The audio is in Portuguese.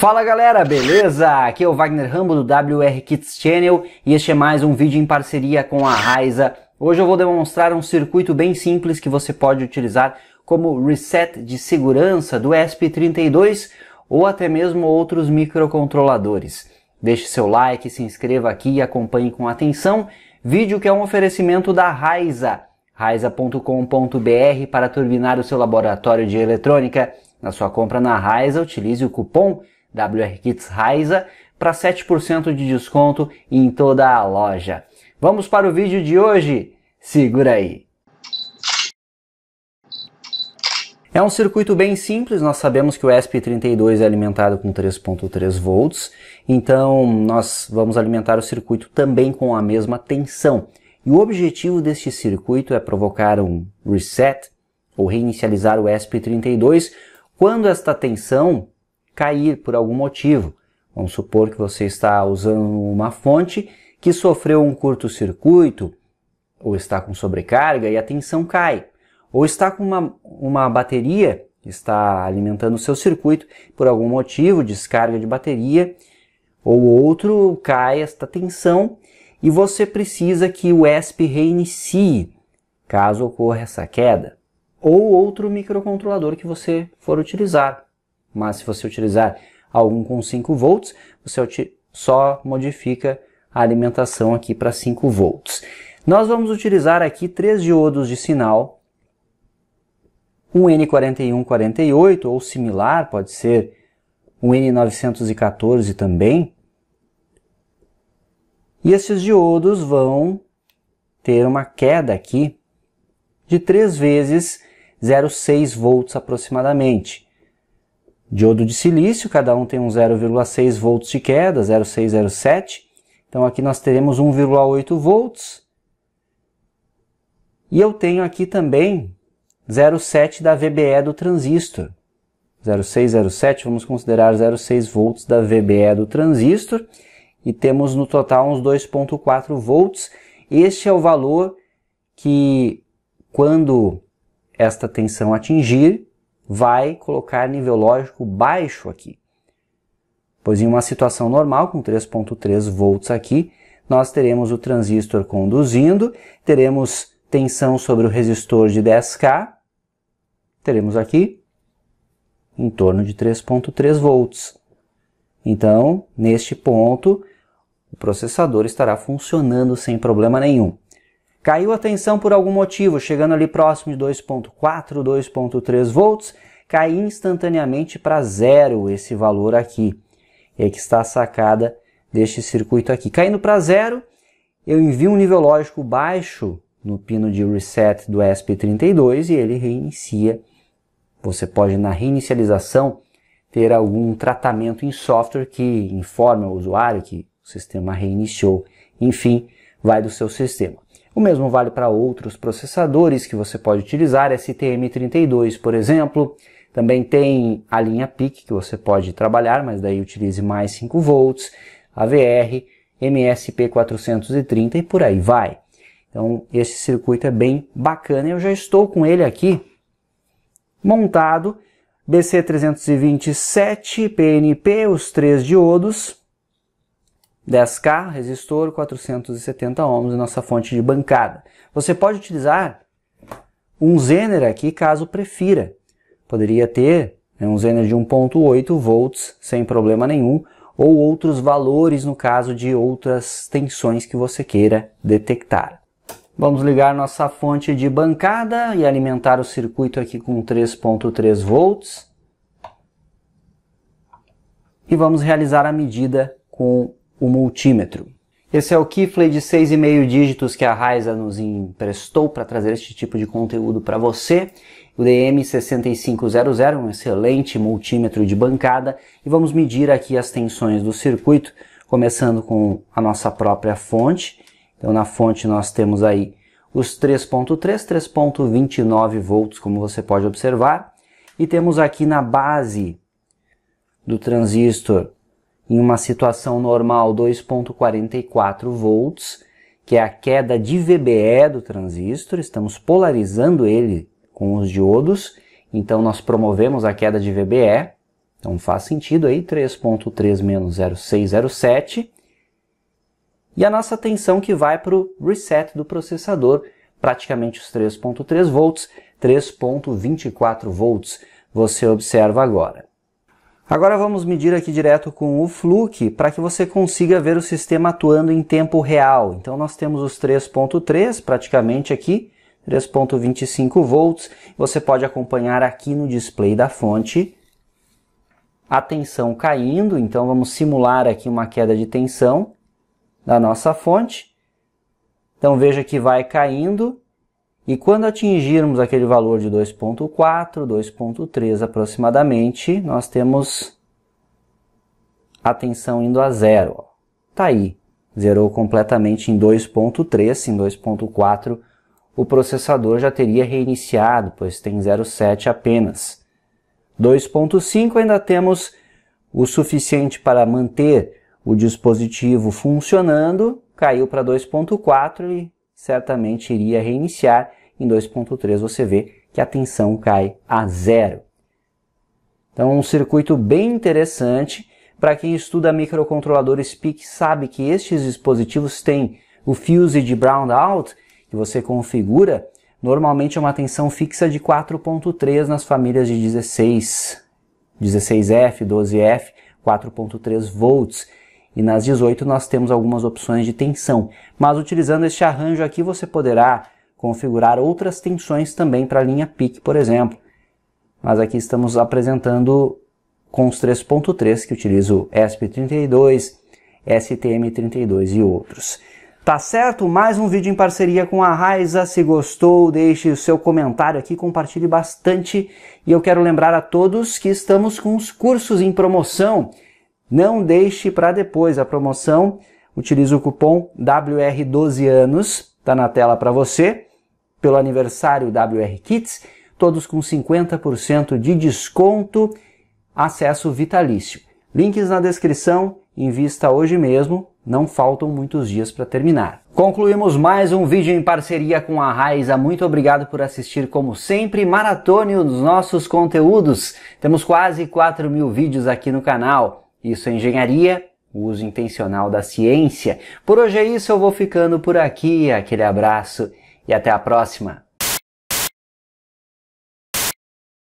Fala galera, beleza? Aqui é o Wagner Rambo do WR Kits Channel e este é mais um vídeo em parceria com a Raiza. Hoje eu vou demonstrar um circuito bem simples que você pode utilizar como reset de segurança do ESP32 ou até mesmo outros microcontroladores. Deixe seu like, se inscreva aqui e acompanhe com atenção. Vídeo que é um oferecimento da Raiza, raiza.com.br para turbinar o seu laboratório de eletrônica. Na sua compra na Raiza, utilize o cupom WR Kits Raiza para 7% de desconto em toda a loja. Vamos para o vídeo de hoje? Segura aí! É um circuito bem simples, nós sabemos que o ESP32 é alimentado com 3.3 volts, então nós vamos alimentar o circuito também com a mesma tensão. E o objetivo deste circuito é provocar um reset, ou reinicializar o ESP32, quando esta tensão cair por algum motivo. Vamos supor que você está usando uma fonte que sofreu um curto-circuito, ou está com sobrecarga e a tensão cai, ou está com uma, uma bateria está alimentando o seu circuito, por algum motivo, descarga de bateria, ou outro, cai esta tensão e você precisa que o ESP reinicie, caso ocorra essa queda, ou outro microcontrolador que você for utilizar. Mas se você utilizar algum com 5 volts, você só modifica a alimentação aqui para 5 volts. Nós vamos utilizar aqui três diodos de sinal, um N4148 ou similar, pode ser um N914 também. E esses diodos vão ter uma queda aqui de 3 vezes 0,6 volts aproximadamente. Diodo de silício, cada um tem um 0,6 volts de queda, 0,607. Então aqui nós teremos 1,8 volts. E eu tenho aqui também 0,7 da VBE do transistor. 0,607, vamos considerar 0,6 volts da VBE do transistor. E temos no total uns 2,4 volts. Este é o valor que, quando esta tensão atingir, vai colocar nível lógico baixo aqui. Pois em uma situação normal, com 3.3 volts aqui, nós teremos o transistor conduzindo, teremos tensão sobre o resistor de 10K, teremos aqui em torno de 3.3 volts. Então, neste ponto, o processador estará funcionando sem problema nenhum. Caiu a tensão por algum motivo, chegando ali próximo de 2.4, 2.3 volts, cai instantaneamente para zero esse valor aqui. É que está a sacada deste circuito aqui. Caindo para zero, eu envio um nível lógico baixo no pino de reset do ESP32 e ele reinicia. Você pode, na reinicialização, ter algum tratamento em software que informe o usuário que o sistema reiniciou. Enfim, vai do seu sistema. O mesmo vale para outros processadores que você pode utilizar, STM32, por exemplo. Também tem a linha PIC que você pode trabalhar, mas daí utilize mais 5 volts, AVR, MSP430 e por aí vai. Então esse circuito é bem bacana. Eu já estou com ele aqui montado. BC327, PNP, os três diodos. 10K, resistor, 470 ohms, nossa fonte de bancada. Você pode utilizar um zener aqui, caso prefira. Poderia ter né, um zener de 1.8 volts, sem problema nenhum, ou outros valores no caso de outras tensões que você queira detectar. Vamos ligar nossa fonte de bancada e alimentar o circuito aqui com 3.3 volts. E vamos realizar a medida com o multímetro. Esse é o Keyflay de 6,5 dígitos que a Raiza nos emprestou para trazer este tipo de conteúdo para você. O DM6500 um excelente multímetro de bancada e vamos medir aqui as tensões do circuito, começando com a nossa própria fonte. Então na fonte nós temos aí os 3.3, 3.29 volts, como você pode observar. E temos aqui na base do transistor em uma situação normal 2.44 volts, que é a queda de VBE do transistor, estamos polarizando ele com os diodos, então nós promovemos a queda de VBE, então faz sentido aí 3.3 menos 0,607, e a nossa tensão que vai para o reset do processador, praticamente os 3.3 volts, 3.24 volts, você observa agora. Agora vamos medir aqui direto com o Fluke para que você consiga ver o sistema atuando em tempo real. Então nós temos os 3.3 praticamente aqui, 3.25 volts. Você pode acompanhar aqui no display da fonte a tensão caindo, então vamos simular aqui uma queda de tensão da nossa fonte. Então veja que vai caindo e quando atingirmos aquele valor de 2.4, 2.3 aproximadamente, nós temos a tensão indo a zero. Tá aí, zerou completamente em 2.3, em 2.4 o processador já teria reiniciado, pois tem 0.7 apenas. 2.5 ainda temos o suficiente para manter o dispositivo funcionando, caiu para 2.4 e certamente iria reiniciar em 2.3 você vê que a tensão cai a zero. Então, é um circuito bem interessante. Para quem estuda microcontroladores PIC, sabe que estes dispositivos têm o fuse de brownout, que você configura, normalmente é uma tensão fixa de 4.3 nas famílias de 16, 16F, 12F, 4.3 volts. E nas 18 nós temos algumas opções de tensão. Mas utilizando este arranjo aqui, você poderá configurar outras tensões também para a linha PIC, por exemplo. Mas aqui estamos apresentando com os 3.3, que utiliza o ESP32, STM32 e outros. Tá certo? Mais um vídeo em parceria com a Raiza. Se gostou, deixe o seu comentário aqui, compartilhe bastante. E eu quero lembrar a todos que estamos com os cursos em promoção. Não deixe para depois a promoção. Utilize o cupom WR12 anos, tá na tela para você pelo aniversário WR Kits, todos com 50% de desconto, acesso vitalício. Links na descrição, invista hoje mesmo, não faltam muitos dias para terminar. Concluímos mais um vídeo em parceria com a Raiza. Muito obrigado por assistir, como sempre. Maratone os nossos conteúdos. Temos quase 4 mil vídeos aqui no canal. Isso é engenharia, o uso intencional da ciência. Por hoje é isso, eu vou ficando por aqui. Aquele abraço e até a próxima!